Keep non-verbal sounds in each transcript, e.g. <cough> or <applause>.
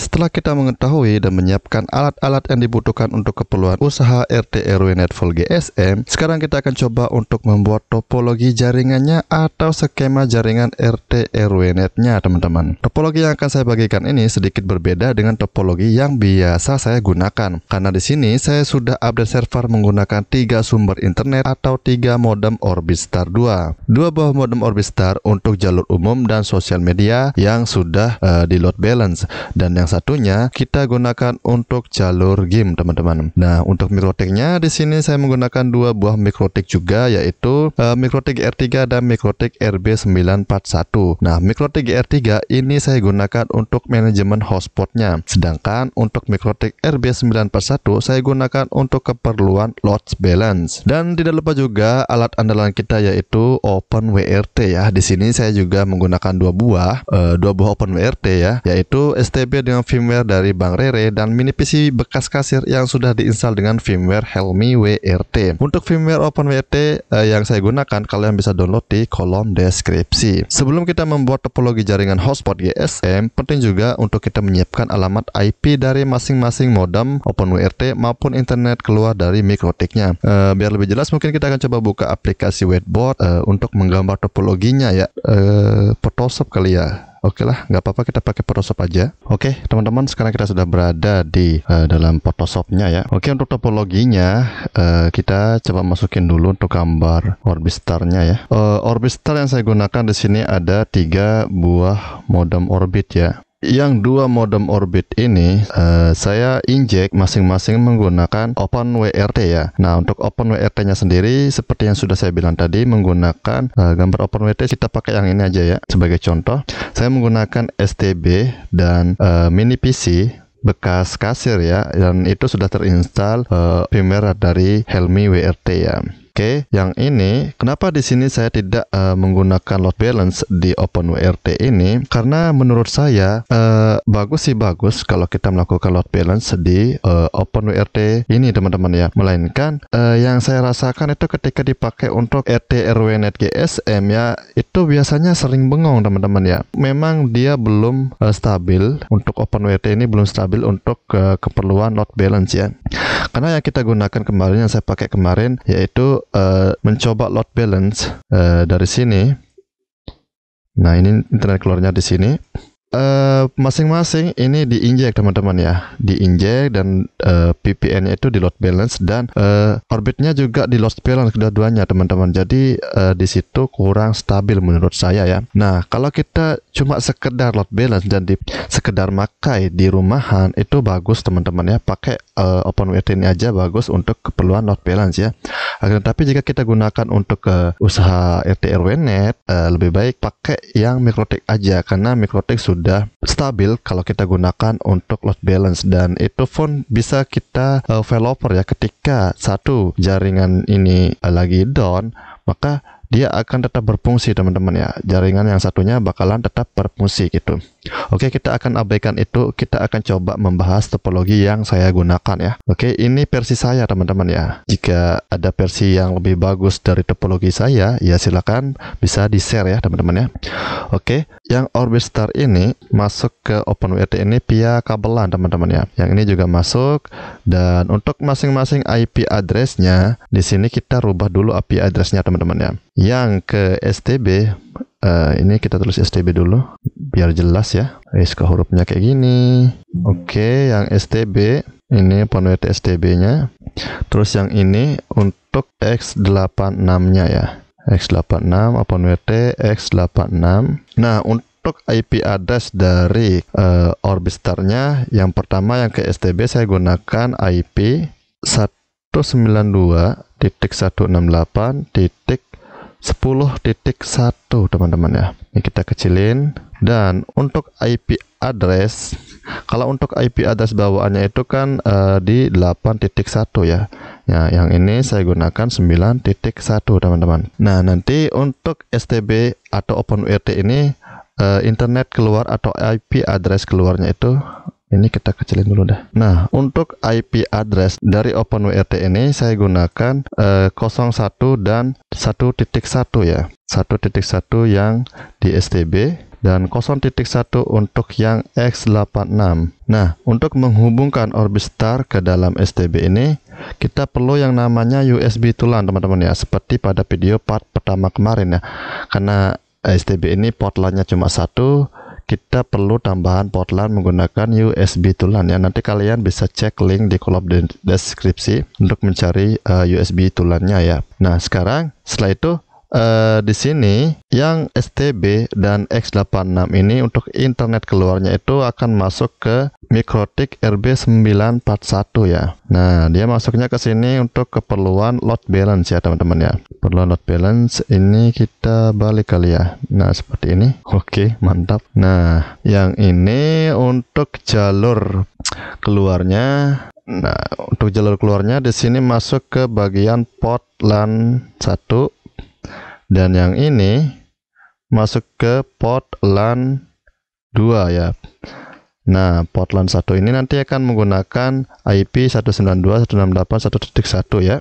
Setelah kita mengetahui dan menyiapkan alat-alat yang dibutuhkan untuk keperluan usaha RT RW Netfull GSM, sekarang kita akan coba untuk membuat topologi jaringannya atau skema jaringan RT RW Netnya, teman-teman. Topologi yang akan saya bagikan ini sedikit berbeda dengan topologi yang biasa saya gunakan, karena di sini saya sudah update server menggunakan tiga sumber internet atau tiga modem Orbistar 2. Dua buah modem Orbistar untuk jalur umum dan sosial media yang sudah uh, eh, di load balance dan yang satunya kita gunakan untuk jalur game, teman-teman. Nah, untuk mikrotiknya di sini saya menggunakan dua buah mikrotik juga yaitu uh, mikrotik R3 dan mikrotik RB941. Nah, mikrotik R3 ini saya gunakan untuk manajemen hotspotnya. Sedangkan untuk mikrotik RB941 saya gunakan untuk keperluan load balance. Dan tidak lupa juga alat andalan kita yaitu open wrt ya. Di sini saya juga menggunakan dua buah uh, dua buah open wrt ya, yaitu STB dengan yang firmware dari Bang Rere dan mini PC bekas kasir yang sudah diinstal dengan firmware Helmi WRT. Untuk firmware OpenWRT eh, yang saya gunakan kalian bisa download di kolom deskripsi. Sebelum kita membuat topologi jaringan hotspot GSM, penting juga untuk kita menyiapkan alamat IP dari masing-masing modem OpenWRT maupun internet keluar dari mikrotiknya. Eh, biar lebih jelas mungkin kita akan coba buka aplikasi whiteboard eh, untuk menggambar topologinya ya. Eh, Photoshop kali ya Oke lah, nggak apa-apa kita pakai Photoshop aja. Oke, teman-teman, sekarang kita sudah berada di uh, dalam Photoshopnya ya. Oke, untuk topologinya uh, kita coba masukin dulu untuk gambar orbitarnya ya. Uh, eh, orbitar yang saya gunakan di sini ada tiga buah modem orbit ya. Yang dua modem Orbit ini uh, saya injek masing-masing menggunakan Open WRT ya. Nah, untuk Open wrt nya sendiri seperti yang sudah saya bilang tadi menggunakan uh, gambar WRT, kita pakai yang ini aja ya sebagai contoh. Saya menggunakan STB dan uh, mini PC bekas kasir ya dan itu sudah terinstall uh, firmware dari Helmi WRT ya. Oke, yang ini kenapa di sini saya tidak uh, menggunakan load balance di OpenWRT ini? Karena menurut saya uh, bagus sih bagus kalau kita melakukan load balance di uh, eh, OpenWRT ini teman-teman ya. Melainkan uh, yang saya rasakan itu ketika dipakai untuk RT RW Net GSM ya itu biasanya sering bengong teman-teman ya. Memang dia belum uh, stabil untuk OpenWRT ini belum stabil untuk uh, keperluan load balance ya karena yang kita gunakan kemarin yang saya pakai kemarin yaitu uh, mencoba load balance uh, dari sini nah ini internet keluarnya di sini Eh, masing-masing uh, ini diinjek teman-teman ya diinjek dan uh, eh, PPN itu di load balance dan uh, orbitnya juga di load balance kedua-duanya teman-teman jadi uh, di situ kurang stabil menurut saya ya nah kalau kita cuma sekedar load balance dan di sekedar makai di rumahan itu bagus teman-teman ya pakai uh, OpenWrt ini aja bagus untuk keperluan load balance ya tapi jika kita gunakan untuk uh, usaha RT RW net uh, lebih baik pakai yang mikrotik aja karena mikrotik sudah sudah stabil kalau kita gunakan untuk load balance dan itu pun bisa kita developer eh, ya ketika satu jaringan ini eh, lagi down maka dia akan tetap berfungsi teman-teman ya jaringan yang satunya bakalan tetap berfungsi gitu Oke, kita akan abaikan itu. Kita akan coba membahas topologi yang saya gunakan ya. Oke, ini versi saya teman-teman ya. Jika ada versi yang lebih bagus dari topologi saya, ya silakan bisa di-share ya teman-teman ya. Oke, yang Orbit Star ini masuk ke OpenWrt ini via kabelan teman-teman ya. Yang ini juga masuk dan untuk masing-masing IP addressnya di sini kita rubah dulu IP addressnya teman-teman ya. Yang ke STB uh, ini kita tulis STB dulu biar jelas ya is ke hurufnya kayak gini oke okay, yang STB ini penuh STB nya terus yang ini untuk X86 nya ya X86 WT X86 nah untuk IP address dari uh, eh, Orbistar-nya yang pertama yang ke STB saya gunakan IP titik. 10.1 teman-teman ya ini kita kecilin dan untuk IP address kalau untuk IP address bawaannya itu kan uh, di 8.1 ya ya yang ini saya gunakan 9.1 teman-teman nah nanti untuk STB atau OpenWrt ini uh, internet keluar atau IP address keluarnya itu ini kita kecilin dulu dah. Nah, untuk IP address dari OpenWRT ini saya gunakan eh, 01 dan 1.1 ya. 1.1 yang di STB dan 0.1 untuk yang X86. Nah, untuk menghubungkan Orbistar ke dalam STB ini, kita perlu yang namanya USB tulan, teman-teman ya, seperti pada video part pertama kemarin ya. Karena STB ini port LAN-nya cuma satu, kita perlu tambahan port LAN menggunakan USB to ya. Nanti kalian bisa cek link di kolom deskripsi untuk mencari uh, eh, USB tulannya ya. Nah, sekarang setelah itu Uh, di sini yang STB dan X86 ini untuk internet keluarnya itu akan masuk ke Mikrotik RB941 ya. Nah, dia masuknya ke sini untuk keperluan load balance ya, teman-teman ya. Keperluan load balance ini kita balik kali ya. Nah, seperti ini. Oke, mantap. Nah, yang ini untuk jalur keluarnya Nah, untuk jalur keluarnya di sini masuk ke bagian port LAN 1 dan yang ini masuk ke port LAN 2 ya Nah, port LAN 1 ini nanti akan menggunakan IP 192.168.1.1 ya.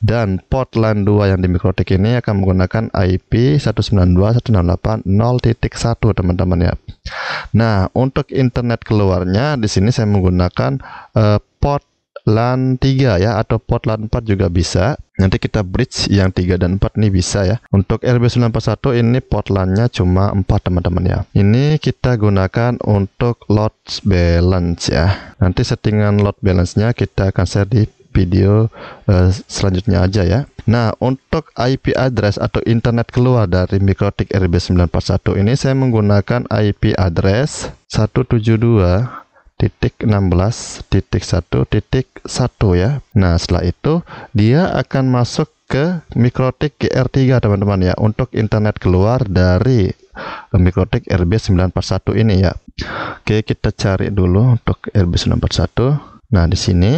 Dan port LAN 2 yang di Mikrotik ini akan menggunakan IP 192.168.0.1 teman-teman ya. Nah, untuk internet keluarnya di sini saya menggunakan uh, port LAN 3 ya atau port LAN 4 juga bisa. Nanti kita bridge yang 3 dan 4 nih bisa ya. Untuk RB941 ini port LAN-nya cuma 4 teman-teman ya. Ini kita gunakan untuk load balance ya. Nanti settingan load balance-nya kita akan share di video uh, selanjutnya aja ya. Nah, untuk IP address atau internet keluar dari Mikrotik RB941 ini saya menggunakan IP address 172 titik 16 titik 1 titik 1 ya nah setelah itu dia akan masuk ke mikrotik GR3 teman-teman ya untuk internet keluar dari mikrotik RB941 ini ya Oke kita cari dulu untuk RB941 nah di sini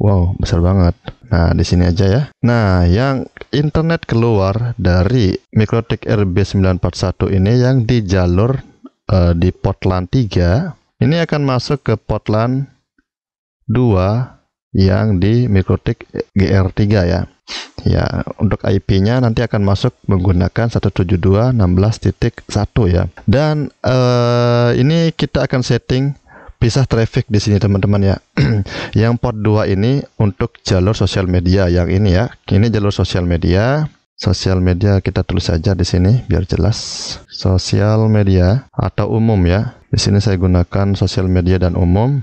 wow besar banget nah di sini aja ya nah yang internet keluar dari mikrotik RB941 ini yang di jalur eh, di Portland 3 ini akan masuk ke Portland 2 yang di mikrotik GR3 ya. Ya, untuk IP-nya nanti akan masuk menggunakan 172.16.1 ya. Dan eh, ini kita akan setting pisah traffic di sini teman-teman ya. <clears throat> yang port 2 ini untuk jalur sosial media yang ini ya. Ini jalur sosial media. Sosial media kita tulis saja di sini biar jelas. Sosial media atau umum ya. Di sini saya gunakan sosial media dan umum.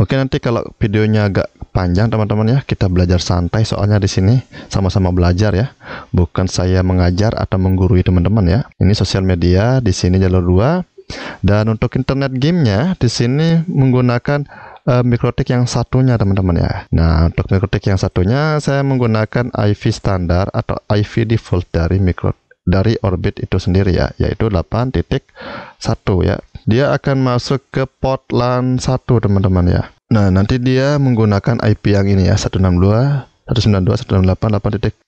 Oke, nanti kalau videonya agak panjang teman-teman ya, kita belajar santai soalnya di sini sama-sama belajar ya. Bukan saya mengajar atau menggurui teman-teman ya. Ini sosial media, di sini jalur 2. Dan untuk internet gamenya, di sini menggunakan uh, mikrotik yang satunya teman-teman ya. Nah, untuk mikrotik yang satunya saya menggunakan IV standar atau IV default dari mikrotik dari orbit itu sendiri ya, yaitu 8.1 ya dia akan masuk ke port LAN 1 teman-teman ya. Nah, nanti dia menggunakan IP yang ini ya, 162 192.168.1.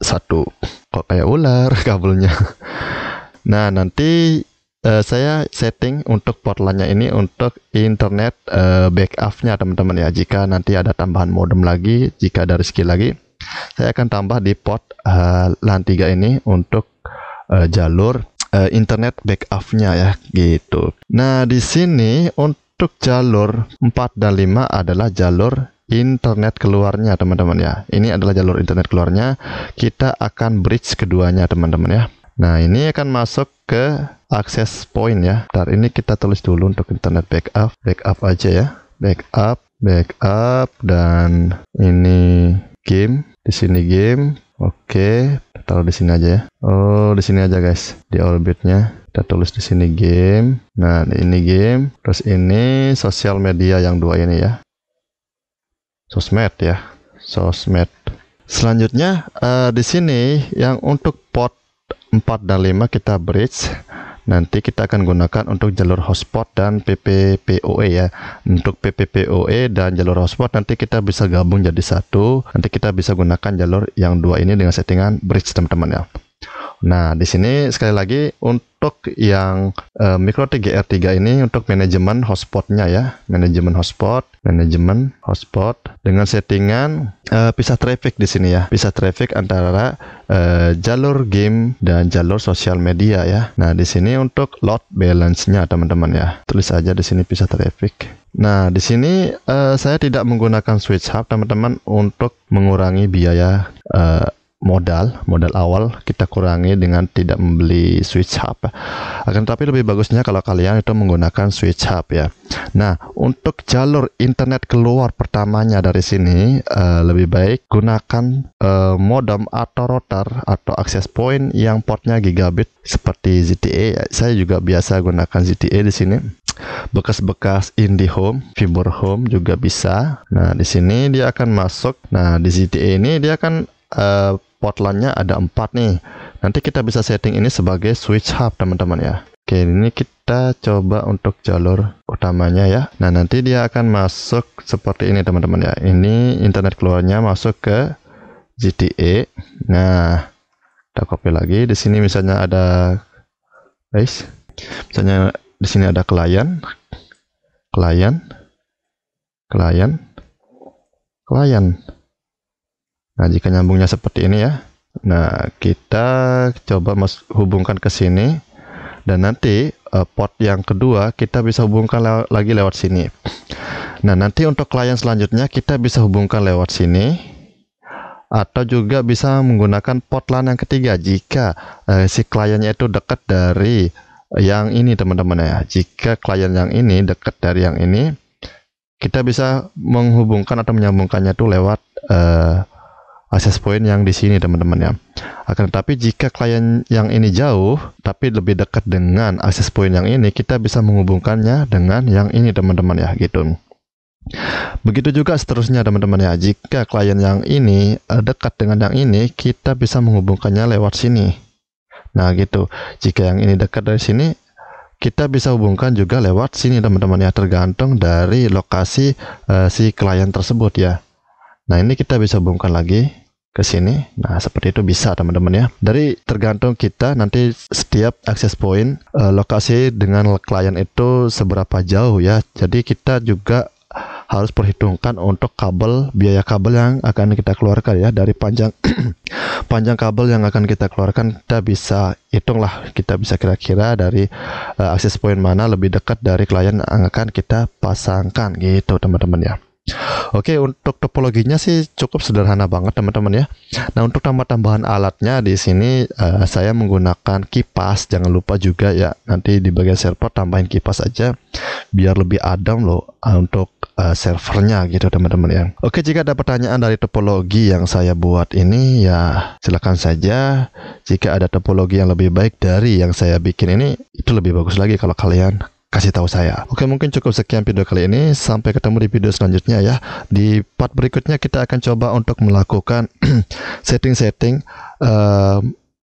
Kok kayak ular <laughs> kabelnya. Nah, nanti uh, saya setting untuk port LAN-nya ini untuk internet uh, backup-nya teman-teman ya. Jika nanti ada tambahan modem lagi, jika ada rezeki lagi, saya akan tambah di port uh, eh, LAN 3 ini untuk uh, jalur uh, internet backupnya ya gitu. Nah di sini untuk jalur 4 dan 5 adalah jalur internet keluarnya teman-teman ya. Ini adalah jalur internet keluarnya. Kita akan bridge keduanya teman-teman ya. Nah ini akan masuk ke akses point ya. Ntar ini kita tulis dulu untuk internet backup, backup aja ya. Backup, backup dan ini game. Di sini game. Oke, taruh di sini aja ya. Oh, di sini aja guys, di orbitnya. Kita tulis di sini game. Nah, ini game. Terus ini sosial media yang dua ini ya. Sosmed ya. Sosmed. Selanjutnya, uh, di sini yang untuk port 4 dan 5 kita bridge nanti kita akan gunakan untuk jalur hotspot dan PPPoE ya untuk PPPoE dan jalur hotspot nanti kita bisa gabung jadi satu nanti kita bisa gunakan jalur yang dua ini dengan settingan bridge teman-teman ya Nah, di sini sekali lagi untuk yang e, eh, Micro TGR3 ini untuk manajemen hotspotnya ya, manajemen hotspot, manajemen hotspot dengan settingan e, pisah traffic di sini ya, pisah traffic antara e, jalur game dan jalur sosial media ya. Nah, di sini untuk load balance-nya teman-teman ya. Tulis aja di sini pisah traffic. Nah, di sini uh, saya tidak menggunakan switch hub teman-teman untuk mengurangi biaya uh, modal modal awal kita kurangi dengan tidak membeli switch hub akan tetapi lebih bagusnya kalau kalian itu menggunakan switch hub ya nah untuk jalur internet keluar pertamanya dari sini uh, lebih baik gunakan uh, modem atau router atau access point yang portnya gigabit seperti ZTE saya juga biasa gunakan ZTE di sini bekas-bekas IndiHome, fiber home juga bisa. Nah, di sini dia akan masuk. Nah, di ZTE ini dia akan uh, portlandnya ada empat nih nanti kita bisa setting ini sebagai switch hub teman-teman ya oke ini kita coba untuk jalur utamanya ya nah nanti dia akan masuk seperti ini teman-teman ya ini internet keluarnya masuk ke GTA e. nah kita copy lagi di sini misalnya ada guys misalnya di sini ada klien klien klien klien Nah, jika nyambungnya seperti ini ya. Nah, kita coba mas hubungkan ke sini. Dan nanti uh, port yang kedua kita bisa hubungkan lew lagi lewat sini. Nah, nanti untuk klien selanjutnya kita bisa hubungkan lewat sini atau juga bisa menggunakan port LAN yang ketiga jika uh, si kliennya itu dekat dari yang ini teman-teman ya. Jika klien yang ini dekat dari yang ini, kita bisa menghubungkan atau menyambungkannya itu lewat Uh, Akses point yang di sini teman-teman ya. Akan tetapi jika klien yang ini jauh tapi lebih dekat dengan akses point yang ini, kita bisa menghubungkannya dengan yang ini teman-teman ya gitu. Begitu juga seterusnya teman-teman ya. Jika klien yang ini eh, dekat dengan yang ini, kita bisa menghubungkannya lewat sini. Nah, gitu. Jika yang ini dekat dari sini, kita bisa hubungkan juga lewat sini teman-teman ya, tergantung dari lokasi uh, si klien tersebut ya. Nah, ini kita bisa hubungkan lagi ke sini. Nah, seperti itu bisa teman-teman ya. Dari tergantung kita nanti setiap access point uh, eh, lokasi dengan klien itu seberapa jauh ya. Jadi kita juga harus perhitungkan untuk kabel biaya kabel yang akan kita keluarkan ya dari panjang <clears throat> panjang kabel yang akan kita keluarkan kita bisa hitunglah kita bisa kira-kira dari uh, akses point mana lebih dekat dari klien yang akan kita pasangkan gitu teman-teman ya. Oke, untuk topologinya sih cukup sederhana banget teman-teman ya. Nah, untuk tambah-tambahan alatnya di sini uh, saya menggunakan kipas. Jangan lupa juga ya nanti di bagian server tambahin kipas aja biar lebih adem loh eh, untuk uh, servernya gitu teman-teman ya. Oke, jika ada pertanyaan dari topologi yang saya buat ini ya silakan saja. Jika ada topologi yang lebih baik dari yang saya bikin ini itu lebih bagus lagi kalau kalian kasih tahu saya. Oke, mungkin cukup sekian video kali ini. Sampai ketemu di video selanjutnya ya. Di part berikutnya kita akan coba untuk melakukan <clears throat> setting-setting uh,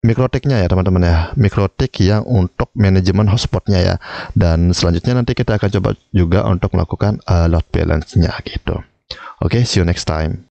mikrotiknya ya teman-teman ya. Mikrotik yang untuk manajemen hotspotnya ya. Dan selanjutnya nanti kita akan coba juga untuk melakukan uh, load balance-nya gitu. Oke, see you next time.